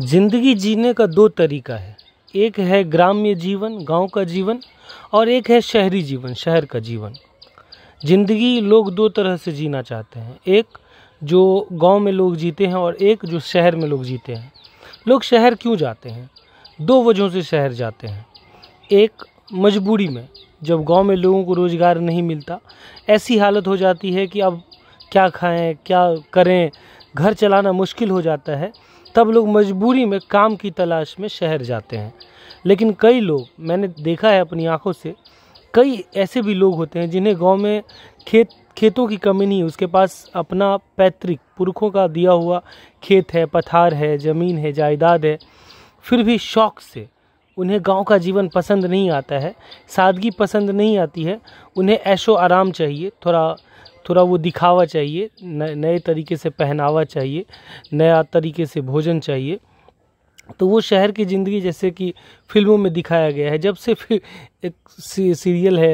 जिंदगी जीने का दो तरीका है एक है ग्राम्य जीवन गांव का जीवन और एक है शहरी जीवन शहर का जीवन जिंदगी लोग दो तरह से जीना चाहते हैं एक जो गांव में लोग जीते हैं और एक जो शहर में लोग जीते हैं लोग शहर क्यों जाते हैं दो वजहों से शहर जाते हैं एक मजबूरी में जब गांव में लोगों को रोज़गार नहीं मिलता ऐसी हालत हो जाती है कि अब क्या खाएं क्या करें घर चलाना मुश्किल हो जाता है तब लोग मजबूरी में काम की तलाश में शहर जाते हैं लेकिन कई लोग मैंने देखा है अपनी आँखों से कई ऐसे भी लोग होते हैं जिन्हें गांव में खेत खेतों की कमी नहीं उसके पास अपना पैतृक पुरखों का दिया हुआ खेत है पथार है ज़मीन है जायदाद है फिर भी शौक से उन्हें गांव का जीवन पसंद नहीं आता है सादगी पसंद नहीं आती है उन्हें ऐशो आराम चाहिए थोड़ा थोड़ा वो दिखावा चाहिए नए तरीके से पहनावा चाहिए नया तरीके से भोजन चाहिए तो वो शहर की ज़िंदगी जैसे कि फिल्मों में दिखाया गया है जब से फिर एक सी, सीरियल है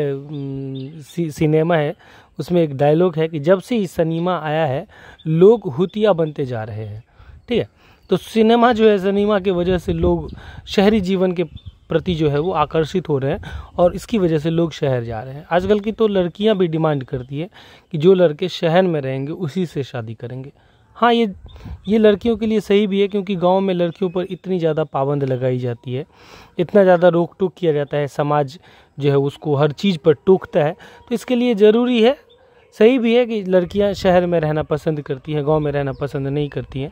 सी, सिनेमा है उसमें एक डायलॉग है कि जब से ये सिनेमा आया है लोग हुतिया बनते जा रहे हैं ठीक है तो सिनेमा जो है सिनेमा की वजह से लोग शहरी जीवन के प्रति जो है वो आकर्षित हो रहे हैं और इसकी वजह से लोग शहर जा रहे हैं आजकल की तो लड़कियां भी डिमांड करती है कि जो लड़के शहर में रहेंगे उसी से शादी करेंगे हाँ ये ये लड़कियों के लिए सही भी है क्योंकि गांव में लड़कियों पर इतनी ज़्यादा पाबंद लगाई जाती है इतना ज़्यादा रोक टोक किया जाता है समाज जो है उसको हर चीज़ पर टोकता है तो इसके लिए ज़रूरी है सही भी है कि लड़कियां शहर में रहना पसंद करती हैं गांव में रहना पसंद नहीं करती हैं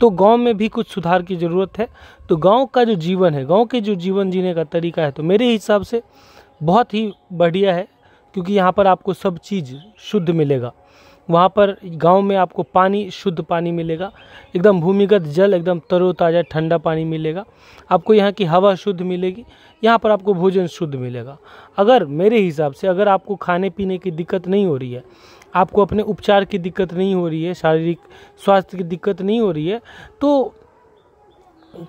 तो गांव में भी कुछ सुधार की ज़रूरत है तो गांव का जो जीवन है गांव के जो जीवन जीने का तरीका है तो मेरे हिसाब से बहुत ही बढ़िया है क्योंकि यहाँ पर आपको सब चीज़ शुद्ध मिलेगा वहाँ पर गांव में आपको पानी शुद्ध पानी मिलेगा एकदम भूमिगत जल एकदम तरोताज़ा ठंडा पानी मिलेगा आपको यहाँ की हवा शुद्ध मिलेगी यहाँ पर आपको भोजन शुद्ध मिलेगा अगर मेरे हिसाब से अगर आपको खाने पीने की दिक्कत नहीं हो रही है आपको अपने उपचार की दिक्कत नहीं हो रही है शारीरिक स्वास्थ्य की दिक्कत नहीं हो रही है तो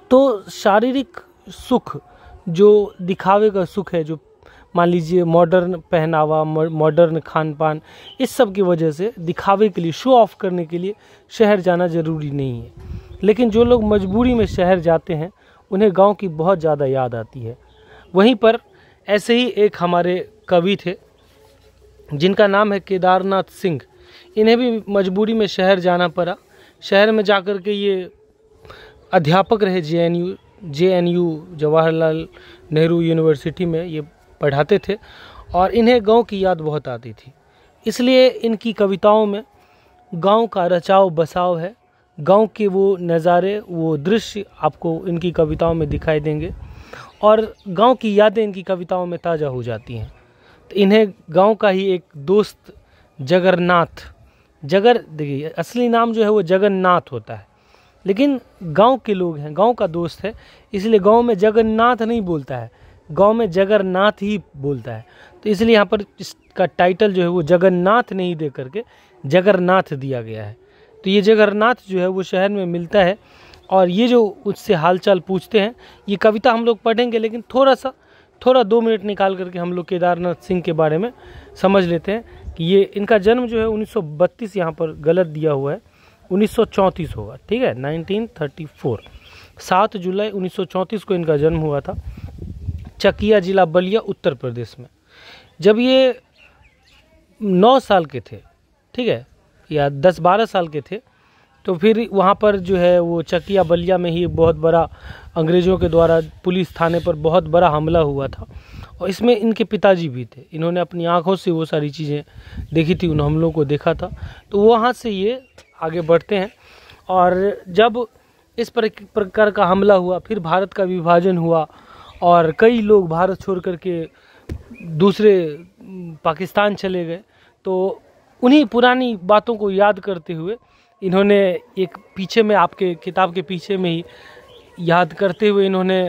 तो शारीरिक सुख जो दिखावे का सुख है जो मान लीजिए मॉडर्न पहनावा मॉडर्न खान पान इस सब की वजह से दिखावे के लिए शो ऑफ करने के लिए शहर जाना ज़रूरी नहीं है लेकिन जो लोग मजबूरी में शहर जाते हैं उन्हें गांव की बहुत ज़्यादा याद आती है वहीं पर ऐसे ही एक हमारे कवि थे जिनका नाम है केदारनाथ सिंह इन्हें भी मजबूरी में शहर जाना पड़ा शहर में जाकर के ये अध्यापक रहे J N U J N U Jawaharlal Nehru university में ये पढ़ाते थे और इन्हें गांव की याद बहुत आती थी इसलिए इनकी कविताओं में गांव का रचाव बसाव है गांव के वो नज़ारे वो दृश्य आपको इनकी कविताओं में दिखाई देंगे और गांव की यादें इनकी कविताओं में ताज़ा हो जाती हैं तो इन्हें गांव का ही एक दोस्त जगरनाथ जगर देखिए असली नाम जो है वो जगन्नाथ होता है लेकिन गांव के लोग हैं गांव का दोस्त है इसलिए गांव में जगन्नाथ नहीं बोलता है गांव में जगरनाथ ही बोलता है तो इसलिए यहाँ पर इसका टाइटल जो है वो जगन्नाथ नहीं दे करके जगरनाथ दिया गया है तो ये जगरनाथ जो है वो शहर में मिलता है और ये जो उससे हालचाल पूछते हैं ये कविता हम लोग पढ़ेंगे लेकिन थोड़ा सा थोड़ा दो मिनट निकाल करके हम लोग केदारनाथ सिंह के बारे में समझ लेते हैं कि ये इनका जन्म जो है 1932 यहाँ पर गलत दिया हुआ है 1934 होगा ठीक है 1934 7 जुलाई 1934 को इनका जन्म हुआ था चकिया ज़िला बलिया उत्तर प्रदेश में जब ये नौ साल के थे ठीक है या दस बारह साल के थे तो फिर वहाँ पर जो है वो चकिया बलिया में ही बहुत बड़ा अंग्रेज़ों के द्वारा पुलिस थाने पर बहुत बड़ा हमला हुआ था और इसमें इनके पिताजी भी थे इन्होंने अपनी आँखों से वो सारी चीज़ें देखी थी उन हमलों को देखा था तो वहाँ से ये आगे बढ़ते हैं और जब इस प्रकार का हमला हुआ फिर भारत का विभाजन हुआ और कई लोग भारत छोड़ करके दूसरे पाकिस्तान चले गए तो उन्हीं पुरानी बातों को याद करते हुए इन्होंने एक पीछे में आपके किताब के पीछे में ही याद करते हुए इन्होंने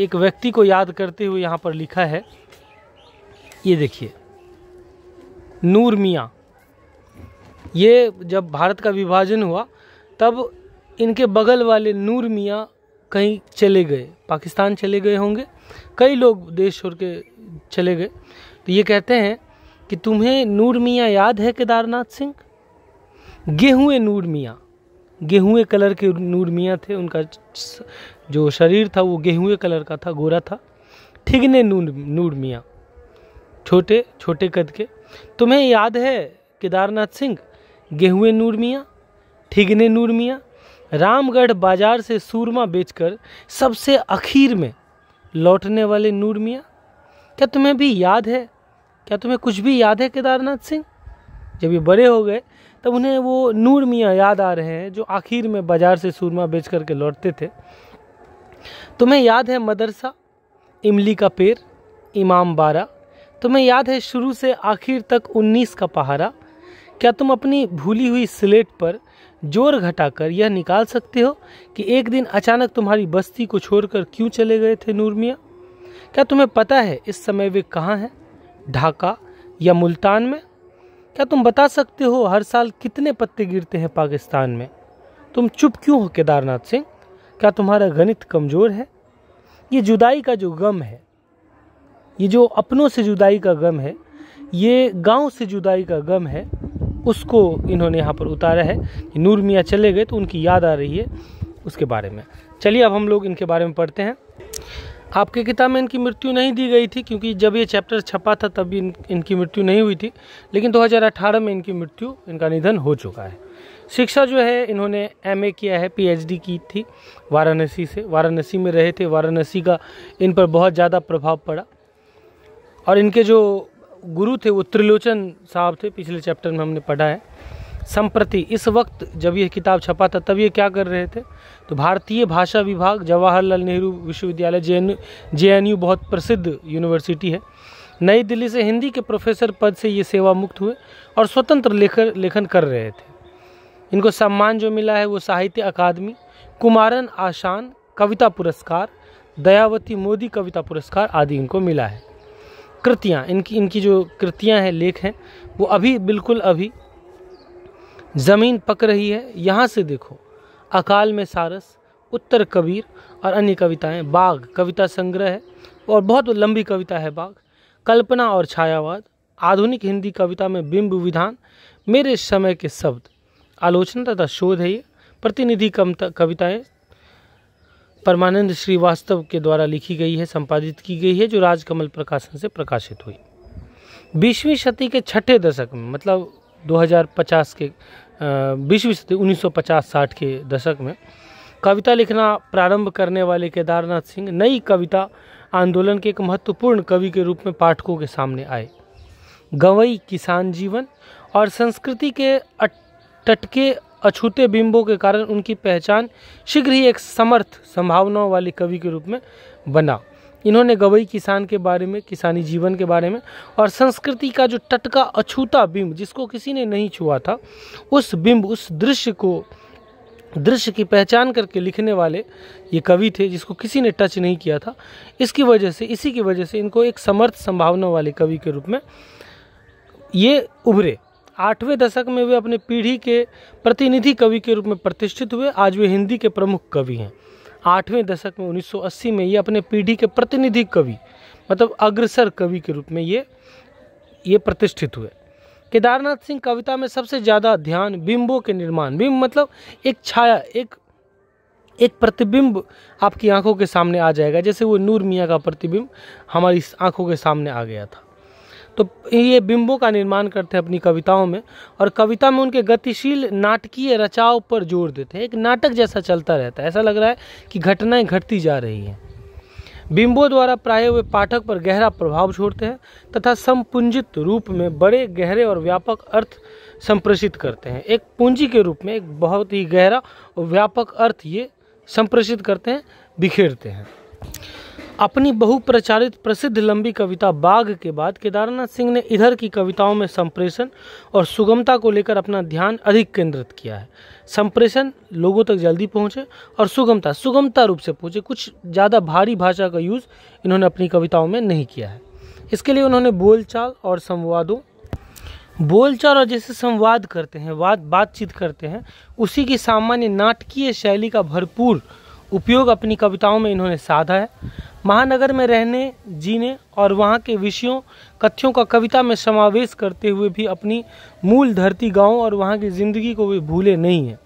एक व्यक्ति को याद करते हुए यहाँ पर लिखा है ये देखिए नूर मियाँ ये जब भारत का विभाजन हुआ तब इनके बगल वाले नूर मियाँ कहीं चले गए पाकिस्तान चले गए होंगे कई लोग देश छोड़ के चले गए तो ये कहते हैं कि तुम्हें नूर मियाँ याद है केदारनाथ सिंह गेहूँ नूर मियाँ गेहूँ कलर के नूर मियाँ थे उनका जो शरीर था वो गेहूँ कलर का था गोरा था ठिगने नूर नूर मियाँ छोटे छोटे कद के तुम्हें याद है केदारनाथ सिंह गेहूँ नूर मियाँ ठिगने नूर मियाँ रामगढ़ बाजार से सूरमा बेचकर सबसे अखीर में लौटने वाले नूर मियाँ क्या तुम्हें भी याद है क्या तुम्हें कुछ भी याद है केदारनाथ सिंह जब ये बड़े हो गए तब उन्हें वो नूर मियाँ याद आ रहे हैं जो आखिर में बाज़ार से सूरमा बेच कर के लौटते थे तुम्हें याद है मदरसा इमली का पेड़ इमाम बारा तुम्हें याद है शुरू से आखिर तक उन्नीस का पहारा क्या तुम अपनी भूली हुई स्लेट पर जोर घटाकर यह निकाल सकते हो कि एक दिन अचानक तुम्हारी बस्ती को छोड़कर क्यों चले गए थे नूर मियाँ क्या तुम्हें पता है इस समय वे कहाँ हैं ढाका या मुल्तान में क्या तुम बता सकते हो हर साल कितने पत्ते गिरते हैं पाकिस्तान में तुम चुप क्यों हो केदारनाथ सिंह क्या तुम्हारा गणित कमज़ोर है ये जुदाई का जो गम है ये जो अपनों से जुदाई का गम है ये गांव से जुदाई का गम है उसको इन्होंने यहाँ पर उतारा है कि नूर मियाँ चले गए तो उनकी याद आ रही है उसके बारे में चलिए अब हम लोग इनके बारे में पढ़ते हैं आपके किताब में इनकी मृत्यु नहीं दी गई थी क्योंकि जब ये चैप्टर छपा था तब इन, इनकी मृत्यु नहीं हुई थी लेकिन 2018 में इनकी मृत्यु इनका निधन हो चुका है शिक्षा जो है इन्होंने एमए किया है पीएचडी की थी वाराणसी से वाराणसी में रहे थे वाराणसी का इन पर बहुत ज़्यादा प्रभाव पड़ा और इनके जो गुरु थे वो त्रिलोचन साहब थे पिछले चैप्टर में हमने पढ़ा है संप्रति इस वक्त जब यह किताब छपा था तब ये क्या कर रहे थे तो भारतीय भाषा विभाग जवाहरलाल नेहरू विश्वविद्यालय जे जे बहुत प्रसिद्ध यूनिवर्सिटी है नई दिल्ली से हिंदी के प्रोफेसर पद से ये सेवा मुक्त हुए और स्वतंत्र लेखन लेखन कर रहे थे इनको सम्मान जो मिला है वो साहित्य अकादमी कुमारन आशान कविता पुरस्कार दयावती मोदी कविता पुरस्कार आदि इनको मिला है कृतियाँ इनकी इनकी जो कृतियाँ हैं लेख हैं वो अभी बिल्कुल अभी ज़मीन पक रही है यहाँ से देखो अकाल में सारस उत्तर कबीर और अन्य कविताएं बाघ कविता संग्रह है और बहुत लंबी कविता है बाघ कल्पना और छायावाद आधुनिक हिंदी कविता में बिंब विधान मेरे समय के शब्द आलोचना तथा शोध है ये प्रतिनिधि कविताएं परमानंद श्रीवास्तव के द्वारा लिखी गई है संपादित की गई है जो राजकमल प्रकाशन से प्रकाशित हुई बीसवीं सदी के छठे दशक में मतलब 2050 के बीसवीं सदी 1950-60 के दशक में कविता लिखना प्रारंभ करने वाले केदारनाथ सिंह नई कविता आंदोलन के एक महत्वपूर्ण कवि के रूप में पाठकों के सामने आए गवई किसान जीवन और संस्कृति के टटके अछूते बिंबों के कारण उनकी पहचान शीघ्र ही एक समर्थ संभावनाओं वाले कवि के रूप में बना इन्होंने गवई किसान के बारे में किसानी जीवन के बारे में और संस्कृति का जो टटका अछूता बिंब जिसको किसी ने नहीं छुआ था उस बिंब उस दृश्य को दृश्य की पहचान करके लिखने वाले ये कवि थे जिसको किसी ने टच नहीं किया था इसकी वजह से इसी की वजह से इनको एक समर्थ संभावना वाले कवि के रूप में ये उभरे आठवें दशक में वे अपने पीढ़ी के प्रतिनिधि कवि के रूप में प्रतिष्ठित हुए आज वे हिंदी के प्रमुख कवि हैं आठवें दशक में 1980 में ये अपने पीढ़ी के प्रतिनिधि कवि मतलब अग्रसर कवि के रूप में ये ये प्रतिष्ठित हुए केदारनाथ सिंह कविता में सबसे ज़्यादा ध्यान बिंबों के निर्माण बिंब मतलब एक छाया एक एक प्रतिबिंब आपकी आंखों के सामने आ जाएगा जैसे वो नूर मियाँ का प्रतिबिंब हमारी आंखों के सामने आ गया था तो ये बिंबों का निर्माण करते हैं अपनी कविताओं में और कविता में उनके गतिशील नाटकीय रचाव पर जोर देते हैं एक नाटक जैसा चलता रहता है ऐसा लग रहा है कि घटनाएं घटती जा रही हैं बिंबों द्वारा प्राय वे पाठक पर गहरा प्रभाव छोड़ते हैं तथा संपुंजित रूप में बड़े गहरे और व्यापक अर्थ संप्रेषित करते हैं एक पूंजी के रूप में एक बहुत ही गहरा और व्यापक अर्थ ये संप्रेषित करते हैं बिखेरते हैं अपनी बहुप्रचारित प्रसिद्ध लंबी कविता बाघ के बाद केदारनाथ सिंह ने इधर की कविताओं में संप्रेषण और सुगमता को लेकर अपना ध्यान अधिक केंद्रित किया है संप्रेषण लोगों तक जल्दी पहुँचे और सुगमता सुगमता रूप से पहुँचे कुछ ज़्यादा भारी भाषा का यूज़ इन्होंने अपनी कविताओं में नहीं किया है इसके लिए उन्होंने बोलचाल और संवादों बोलचाल और जैसे संवाद करते हैं बातचीत करते हैं उसी की सामान्य नाटकीय शैली का भरपूर उपयोग अपनी कविताओं में इन्होंने साधा है महानगर में रहने जीने और वहाँ के विषयों कथ्यों का कविता में समावेश करते हुए भी अपनी मूल धरती गांव और वहाँ की ज़िंदगी को वे भूले नहीं हैं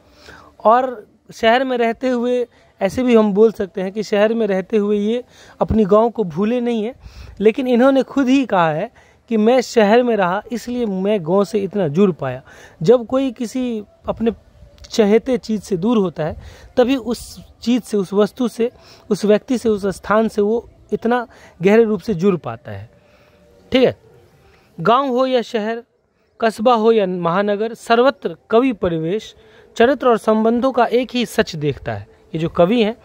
और शहर में रहते हुए ऐसे भी हम बोल सकते हैं कि शहर में रहते हुए ये अपनी गांव को भूले नहीं है लेकिन इन्होंने खुद ही कहा है कि मैं शहर में रहा इसलिए मैं गांव से इतना जुड़ पाया जब कोई किसी अपने चहेते चीज़ से दूर होता है तभी उस चीज़ से उस वस्तु से उस व्यक्ति से उस स्थान से वो इतना गहरे रूप से जुड़ पाता है ठीक है गांव हो या शहर कस्बा हो या महानगर सर्वत्र कवि परिवेश चरित्र और संबंधों का एक ही सच देखता है ये जो कवि हैं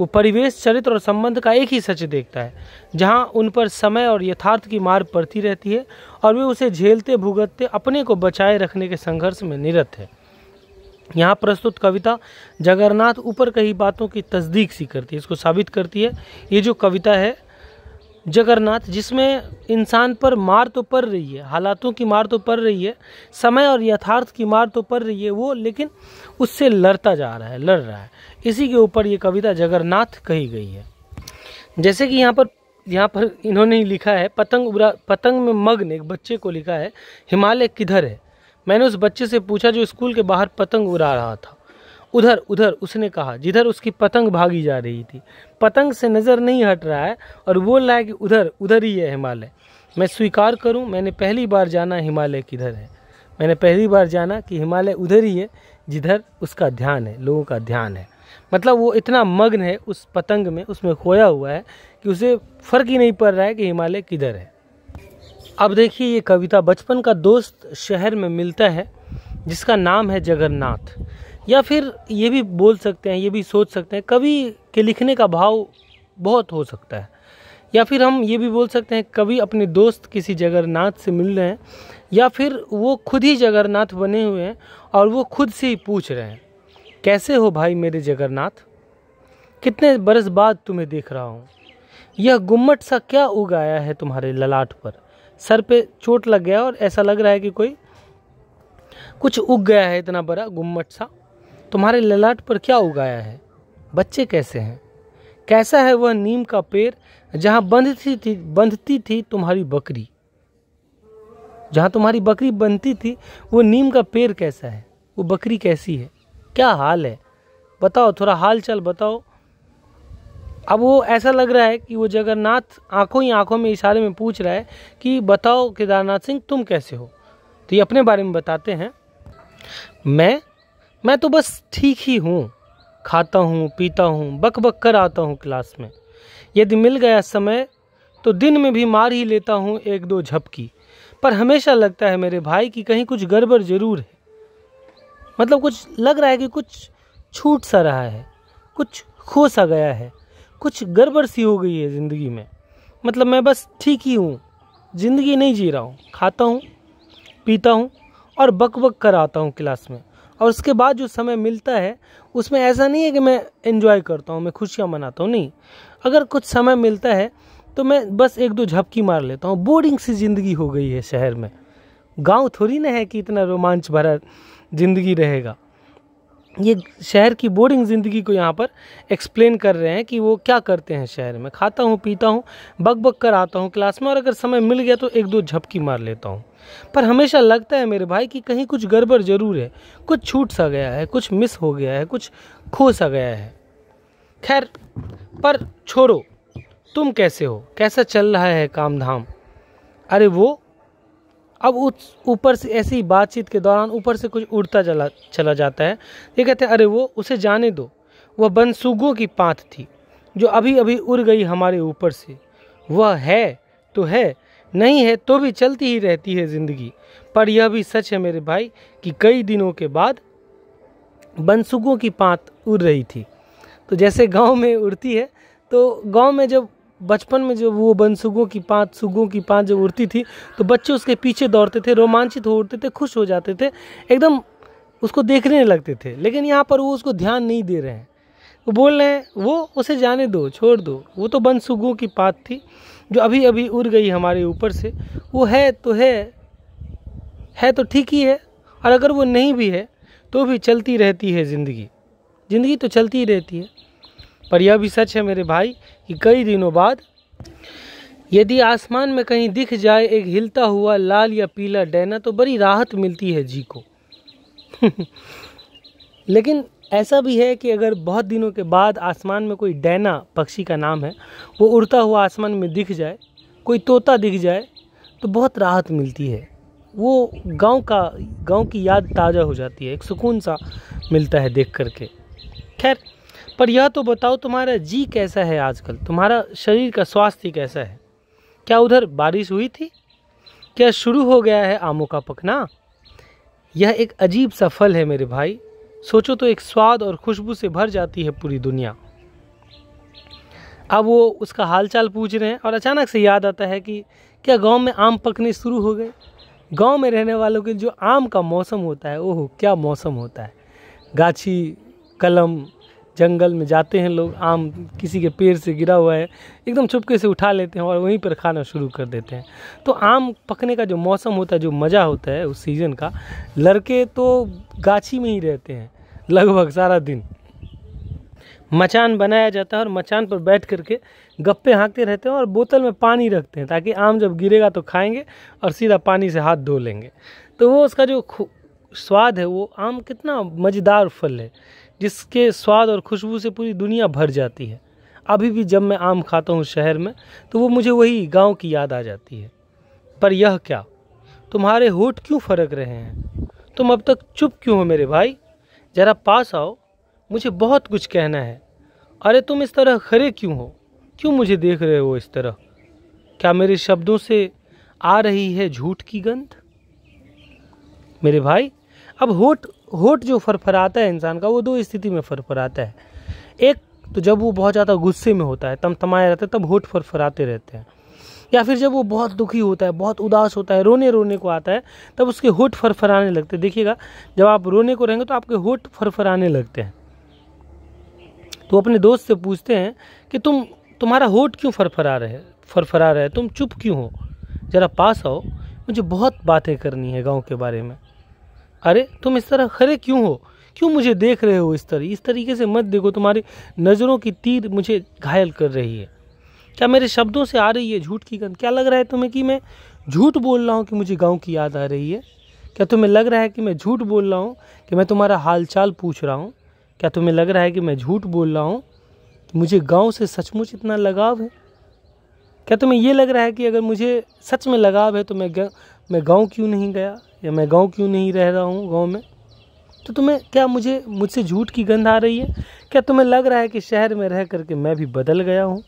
वो परिवेश चरित्र और संबंध का एक ही सच देखता है जहाँ उन पर समय और यथार्थ की मार पड़ती रहती है और वे उसे झेलते भुगतते अपने को बचाए रखने के संघर्ष में निरत है यहाँ प्रस्तुत कविता जगन्नाथ ऊपर कही बातों की तस्दीक सी करती है इसको साबित करती है ये जो कविता है जगन्नाथ जिसमें इंसान पर मार तो पड़ रही है हालातों की मार तो पड़ रही है समय और यथार्थ की मार तो पड़ रही है वो लेकिन उससे लड़ता जा रहा है लड़ रहा है इसी के ऊपर ये कविता जगन्नाथ कही गई है जैसे कि यहाँ पर यहाँ पर इन्होंने लिखा है पतंग उड़ा पतंग में मग्न एक बच्चे को लिखा है हिमालय किधर है मैंने उस बच्चे से पूछा जो स्कूल के बाहर पतंग उड़ा रहा था उधर उधर उसने कहा जिधर उसकी पतंग भागी जा रही थी पतंग से नज़र नहीं हट रहा है और बोल रहा है कि उधर उधर ही है हिमालय मैं स्वीकार करूं मैंने पहली बार जाना हिमालय किधर है मैंने पहली बार जाना कि हिमालय उधर ही है जिधर उसका ध्यान है लोगों का ध्यान है मतलब वो इतना मग्न है उस पतंग में उसमें खोया हुआ है कि उसे फ़र्क ही नहीं पड़ रहा है कि हिमालय किधर है अब देखिए ये कविता बचपन का दोस्त शहर में मिलता है जिसका नाम है जगन्नाथ या फिर ये भी बोल सकते हैं ये भी सोच सकते हैं कवि के लिखने का भाव बहुत हो सकता है या फिर हम ये भी बोल सकते हैं कवि अपने दोस्त किसी जगन्नाथ से मिल रहे हैं या फिर वो खुद ही जगन्नाथ बने हुए हैं और वो खुद से ही पूछ रहे हैं कैसे हो भाई मेरे जगन्नाथ कितने बरस बाद तुम्हें देख रहा हूँ यह गुम्मट सा क्या उगाया है तुम्हारे ललाट पर सर पे चोट लग गया और ऐसा लग रहा है कि कोई कुछ उग गया है इतना बड़ा गुम्मट सा तुम्हारे ललाट पर क्या उगाया है बच्चे कैसे हैं कैसा है वह नीम का पेड़ जहाँ बंधती थी बंधती थी तुम्हारी बकरी जहाँ तुम्हारी बकरी बनती थी वो नीम का पेड़ कैसा है वो बकरी कैसी है क्या हाल है बताओ थोड़ा हाल चाल बताओ अब वो ऐसा लग रहा है कि वो जगन्नाथ आंखों ही आंखों में इशारे में पूछ रहा है कि बताओ केदारनाथ सिंह तुम कैसे हो तो ये अपने बारे में बताते हैं मैं मैं तो बस ठीक ही हूँ खाता हूँ पीता हूँ बक बक कर आता हूँ क्लास में यदि मिल गया समय तो दिन में भी मार ही लेता हूँ एक दो झपकी पर हमेशा लगता है मेरे भाई कि कहीं कुछ गड़बड़ जरूर है मतलब कुछ लग रहा है कि कुछ छूट सा रहा है कुछ खो सा गया है कुछ गड़बड़ सी हो गई है ज़िंदगी में मतलब मैं बस ठीक ही हूँ ज़िंदगी नहीं जी रहा हूँ खाता हूँ पीता हूँ और बक बक कर आता हूँ क्लास में और उसके बाद जो समय मिलता है उसमें ऐसा नहीं है कि मैं इन्जॉय करता हूँ मैं खुशियाँ मनाता हूँ नहीं अगर कुछ समय मिलता है तो मैं बस एक दो झपकी मार लेता हूँ बोरिंग सी ज़िंदगी हो गई है शहर में गांव थोड़ी ना है कि इतना रोमांच भरा ज़िंदगी रहेगा ये शहर की बोरिंग ज़िंदगी को यहाँ पर एक्सप्लेन कर रहे हैं कि वो क्या करते हैं शहर में खाता हूँ पीता हूँ बक बक कर आता हूँ क्लास में और अगर समय मिल गया तो एक दो झपकी मार लेता हूँ पर हमेशा लगता है मेरे भाई कि कहीं कुछ गड़बड़ जरूर है कुछ छूट सा गया है कुछ मिस हो गया है कुछ खो सा गया है खैर पर छोड़ो तुम कैसे हो कैसा चल रहा है काम धाम अरे वो अब उस ऊपर से ऐसी बातचीत के दौरान ऊपर से कुछ उड़ता चला चला जाता है ये कहते हैं अरे वो उसे जाने दो वह बनसुगों की पात थी जो अभी अभी उड़ गई हमारे ऊपर से वह है तो है नहीं है तो भी चलती ही रहती है ज़िंदगी पर यह भी सच है मेरे भाई कि कई दिनों के बाद बनसुगों की पात उड़ रही थी तो जैसे गांव में उड़ती है तो गांव में जब बचपन में जो वो सुगों की पाँच सुगों की पाँच जब उड़ती थी तो बच्चे उसके पीछे दौड़ते थे रोमांचित हो उड़ते थे खुश हो जाते थे एकदम उसको देखने लगते थे लेकिन यहाँ पर वो उसको ध्यान नहीं दे रहे हैं वो बोल रहे हैं वो उसे जाने दो छोड़ दो वो तो सुगों की पात थी जो अभी अभी उड़ गई हमारे ऊपर से वो है तो है है तो ठीक ही है और अगर वो नहीं भी है तो भी चलती रहती है ज़िंदगी ज़िंदगी तो चलती ही रहती है पर यह भी सच है मेरे भाई कि कई दिनों बाद यदि आसमान में कहीं दिख जाए एक हिलता हुआ लाल या पीला डैना तो बड़ी राहत मिलती है जी को लेकिन ऐसा भी है कि अगर बहुत दिनों के बाद आसमान में कोई डैना पक्षी का नाम है वो उड़ता हुआ आसमान में दिख जाए कोई तोता दिख जाए तो बहुत राहत मिलती है वो गांव का गांव की याद ताज़ा हो जाती है एक सुकून सा मिलता है देख करके खैर पर यह तो बताओ तुम्हारा जी कैसा है आजकल तुम्हारा शरीर का स्वास्थ्य कैसा है क्या उधर बारिश हुई थी क्या शुरू हो गया है आमों का पकना यह एक अजीब सा फल है मेरे भाई सोचो तो एक स्वाद और खुशबू से भर जाती है पूरी दुनिया अब वो उसका हालचाल पूछ रहे हैं और अचानक से याद आता है कि क्या गांव में आम पकने शुरू हो गए गांव में रहने वालों के जो आम का मौसम होता है ओहो क्या मौसम होता है गाछी कलम जंगल में जाते हैं लोग आम किसी के पेड़ से गिरा हुआ है एकदम चुपके से उठा लेते हैं और वहीं पर खाना शुरू कर देते हैं तो आम पकने का जो मौसम होता है जो मज़ा होता है उस सीज़न का लड़के तो गाछी में ही रहते हैं लगभग सारा दिन मचान बनाया जाता है और मचान पर बैठ करके गप्पे हाँकते रहते हैं और बोतल में पानी रखते हैं ताकि आम जब गिरेगा तो खाएंगे और सीधा पानी से हाथ धो लेंगे तो वो उसका जो स्वाद है वो आम कितना मज़ेदार फल है जिसके स्वाद और खुशबू से पूरी दुनिया भर जाती है अभी भी जब मैं आम खाता हूँ शहर में तो वो मुझे वही गांव की याद आ जाती है पर यह क्या तुम्हारे होठ क्यों फरक रहे हैं तुम अब तक चुप क्यों हो मेरे भाई ज़रा पास आओ मुझे बहुत कुछ कहना है अरे तुम इस तरह खड़े क्यों हो क्यों मुझे देख रहे हो इस तरह क्या मेरे शब्दों से आ रही है झूठ की गंध मेरे भाई अब होठ होठ जो फरफराता है इंसान का वो दो स्थिति में फरफराता है एक तो जब वो बहुत ज़्यादा गुस्से में होता है तम तमाए रहते हैं तब होठ फरफराते रहते हैं या फिर जब वो बहुत दुखी होता है बहुत उदास होता है रोने रोने को आता है तब उसके होठ फरफराने लगते हैं देखिएगा जब आप रोने को रहेंगे तो आपके होठ फरफराने लगते हैं तो अपने दोस्त से पूछते हैं कि तुम तुम्हारा होठ क्यों फरफरा रहे फरफरा रहे तुम चुप क्यों हो ज़रा पास आओ मुझे बहुत बातें करनी है गाँव के बारे में अरे तुम इस तरह खड़े क्यों हो क्यों मुझे देख रहे हो इस तरह इस तरीके से मत देखो तुम्हारी नज़रों की तीर मुझे घायल कर रही है क्या मेरे शब्दों से आ रही है झूठ की गंध क्या लग रहा है तुम्हें कि मैं झूठ बोल रहा हूँ कि मुझे गाँव की याद आ रही है क्या तुम्हें लग रहा है कि मैं झूठ बोल रहा हूँ कि मैं तुम्हारा हालचाल पूछ रहा हूँ क्या तुम्हें लग रहा है कि मैं झूठ बोल रहा हूँ मुझे गाँव से सचमुच इतना लगाव है क्या तुम्हें ये लग रहा है कि अगर मुझे सच में लगाव है तो मैं मैं गाँव क्यों नहीं गया या मैं गांव क्यों नहीं रह रहा हूँ गांव में तो तुम्हें क्या मुझे मुझसे झूठ की गंध आ रही है क्या तुम्हें लग रहा है कि शहर में रह करके मैं भी बदल गया हूँ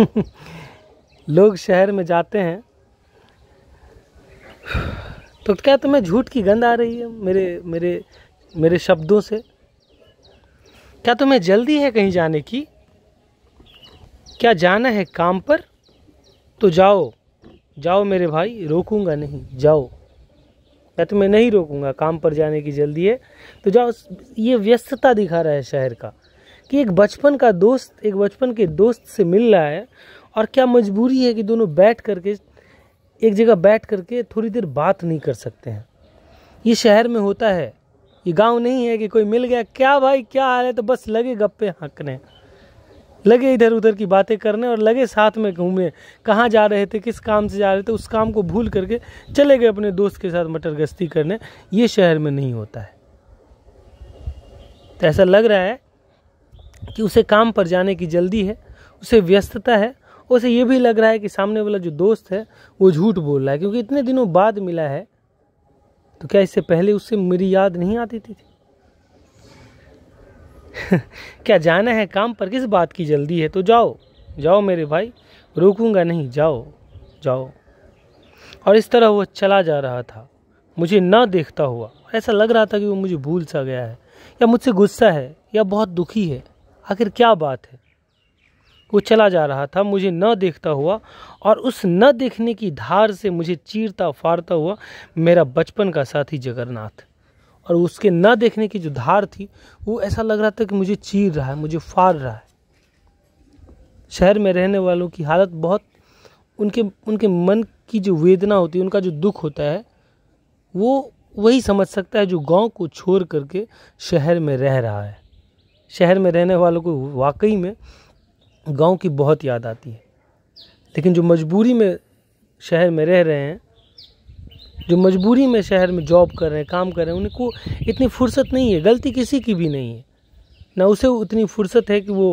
लोग शहर में जाते हैं तो क्या तुम्हें झूठ की गंध आ रही है मेरे मेरे मेरे शब्दों से क्या तुम्हें जल्दी है कहीं जाने की क्या जाना है काम पर तो जाओ जाओ मेरे भाई रोकूंगा नहीं जाओ या तो मैं नहीं रोकूंगा काम पर जाने की जल्दी है तो जाओ ये व्यस्तता दिखा रहा है शहर का कि एक बचपन का दोस्त एक बचपन के दोस्त से मिल रहा है और क्या मजबूरी है कि दोनों बैठ करके एक जगह बैठ करके थोड़ी देर बात नहीं कर सकते हैं ये शहर में होता है ये गांव नहीं है कि कोई मिल गया क्या भाई क्या हाल है तो बस लगे गप्पे हाँकने लगे इधर उधर की बातें करने और लगे साथ में घूमने कहाँ जा रहे थे किस काम से जा रहे थे उस काम को भूल करके चले गए अपने दोस्त के साथ मटर गश्ती करने ये शहर में नहीं होता है तो ऐसा लग रहा है कि उसे काम पर जाने की जल्दी है उसे व्यस्तता है उसे ये भी लग रहा है कि सामने वाला जो दोस्त है वो झूठ बोल रहा है क्योंकि इतने दिनों बाद मिला है तो क्या इससे पहले उससे मेरी याद नहीं आती थी क्या जाना है काम पर किस बात की जल्दी है तो जाओ जाओ मेरे भाई रुकूंगा नहीं जाओ जाओ और इस तरह वो चला जा रहा था मुझे ना देखता हुआ ऐसा लग रहा था कि वो मुझे भूल सा गया है या मुझसे गुस्सा है या बहुत दुखी है आखिर क्या बात है वो चला जा रहा था मुझे न देखता हुआ और उस न देखने की धार से मुझे चीरता फाड़ता हुआ मेरा बचपन का साथी जगन्नाथ और उसके न देखने की जो धार थी वो ऐसा लग रहा था कि मुझे चीर रहा है मुझे फाड़ रहा है शहर में रहने वालों की हालत बहुत उनके उनके मन की जो वेदना होती है उनका जो दुख होता है वो वही समझ सकता है जो गांव को छोड़ करके शहर में रह रहा है शहर में रहने वालों को वाकई में गांव की बहुत याद आती है लेकिन जो मजबूरी में शहर में रह रहे हैं जो मजबूरी में शहर में जॉब कर रहे हैं काम कर रहे हैं उनको इतनी फुर्सत नहीं है गलती किसी की भी नहीं है ना उसे उतनी फुर्सत है कि वो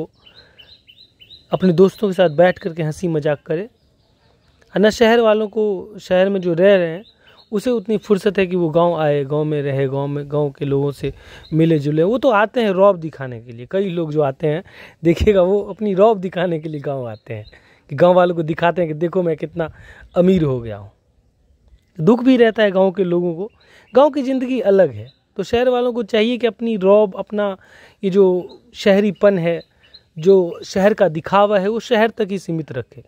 अपने दोस्तों के साथ बैठ करके हंसी मजाक करे और ना शहर वालों को शहर में जो रह रहे हैं उसे उतनी फुर्सत है कि वो गांव आए गांव में रहे गांव में गांव के लोगों से मिले जुले वो तो आते हैं रौब दिखाने के लिए कई लोग जो आते हैं देखिएगा वो अपनी रौब दिखाने के लिए गांव आते हैं कि गांव वालों को दिखाते हैं कि देखो मैं कितना अमीर हो गया हूँ दुख भी रहता है गाँव के लोगों को गाँव की ज़िंदगी अलग है तो शहर वालों को चाहिए कि अपनी रौब अपना ये जो शहरीपन है जो शहर का दिखावा है वो शहर तक ही सीमित रखें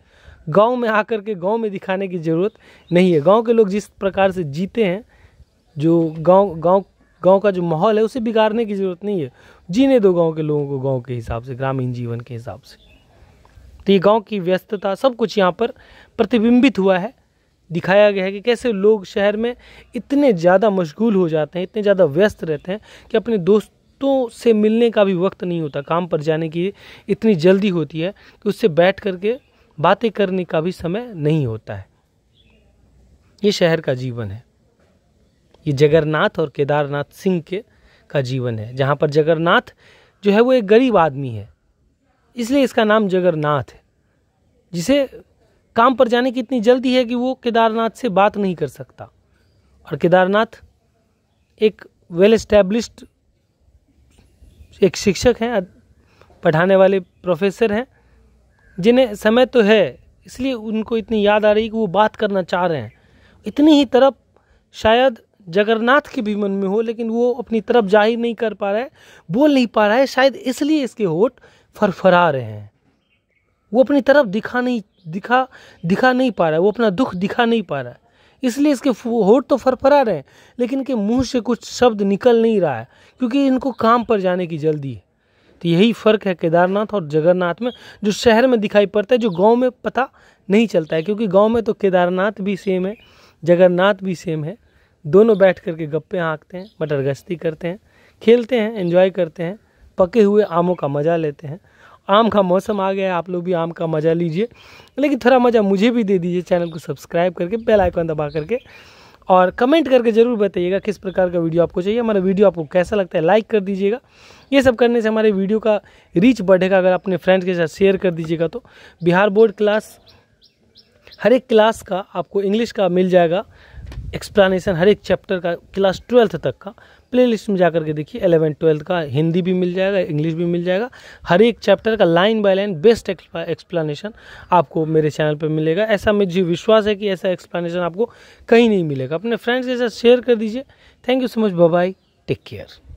गांव में आकर के गांव में दिखाने की ज़रूरत नहीं है गांव के लोग जिस प्रकार से जीते हैं जो गांव गांव गांव का जो माहौल है उसे बिगाड़ने की ज़रूरत नहीं है जीने दो गांव के लोगों को गांव के हिसाब से ग्रामीण जीवन के हिसाब से तो ये गाँव की व्यस्तता सब कुछ यहाँ पर प्रतिबिंबित हुआ है दिखाया गया है कि कैसे लोग शहर में इतने ज़्यादा मशगूल हो जाते हैं इतने ज़्यादा व्यस्त रहते हैं कि अपने दोस्त दोस्तों से मिलने का भी वक्त नहीं होता काम पर जाने की इतनी जल्दी होती है कि उससे बैठ करके बातें करने का भी समय नहीं होता है ये शहर का जीवन है ये जगरनाथ और केदारनाथ सिंह के का जीवन है जहाँ पर जगरनाथ जो है वो एक गरीब आदमी है इसलिए इसका नाम जगरनाथ है जिसे काम पर जाने की इतनी जल्दी है कि वो केदारनाथ से बात नहीं कर सकता और केदारनाथ एक वेल स्टैब्लिश्ड एक शिक्षक हैं पढ़ाने वाले प्रोफेसर हैं जिन्हें समय तो है इसलिए उनको इतनी याद आ रही कि वो बात करना चाह रहे हैं इतनी ही तरफ शायद जगन्नाथ के भी मन में हो लेकिन वो अपनी तरफ जाहिर नहीं कर पा रहा है बोल नहीं पा रहा है शायद इसलिए इसके होठ फरफरा रहे हैं वो अपनी तरफ दिखा नहीं दिखा दिखा नहीं पा रहा है वो अपना दुख दिखा नहीं पा रहा है इसलिए इसके होठ तो फरफरा रहे हैं लेकिन इनके मुंह से कुछ शब्द निकल नहीं रहा है क्योंकि इनको काम पर जाने की जल्दी है तो यही फ़र्क है केदारनाथ और जगन्नाथ में जो शहर में दिखाई पड़ता है जो गांव में पता नहीं चलता है क्योंकि गांव में तो केदारनाथ भी सेम है जगन्नाथ भी सेम है दोनों बैठ कर के गप्पे हाँकते हैं मटर गश्ती करते हैं खेलते हैं एंजॉय करते हैं पके हुए आमों का मज़ा लेते हैं आम का मौसम आ गया है आप लोग भी आम का मज़ा लीजिए लेकिन थोड़ा मज़ा मुझे भी दे दीजिए चैनल को सब्सक्राइब करके बेल आइकन दबा करके और कमेंट करके ज़रूर बताइएगा किस प्रकार का वीडियो आपको चाहिए हमारा वीडियो आपको कैसा लगता है लाइक कर दीजिएगा ये सब करने से हमारे वीडियो का रीच बढ़ेगा अगर अपने फ्रेंड्स के साथ शेयर कर दीजिएगा तो बिहार बोर्ड क्लास हर एक क्लास का आपको इंग्लिश का मिल जाएगा एक्सप्लानेशन हर एक चैप्टर का क्लास ट्वेल्थ तक का प्लेलिस्ट में जाकर के देखिए एलेवेंथ ट्वेल्थ का हिंदी भी मिल जाएगा इंग्लिश भी मिल जाएगा हर एक चैप्टर का line by line best explanation आपको मेरे चैनल पर मिलेगा ऐसा मुझे विश्वास है कि ऐसा एक्सप्लेनेशन आपको कहीं नहीं मिलेगा अपने फ्रेंड्स के साथ शेयर कर दीजिए thank you so much bye take care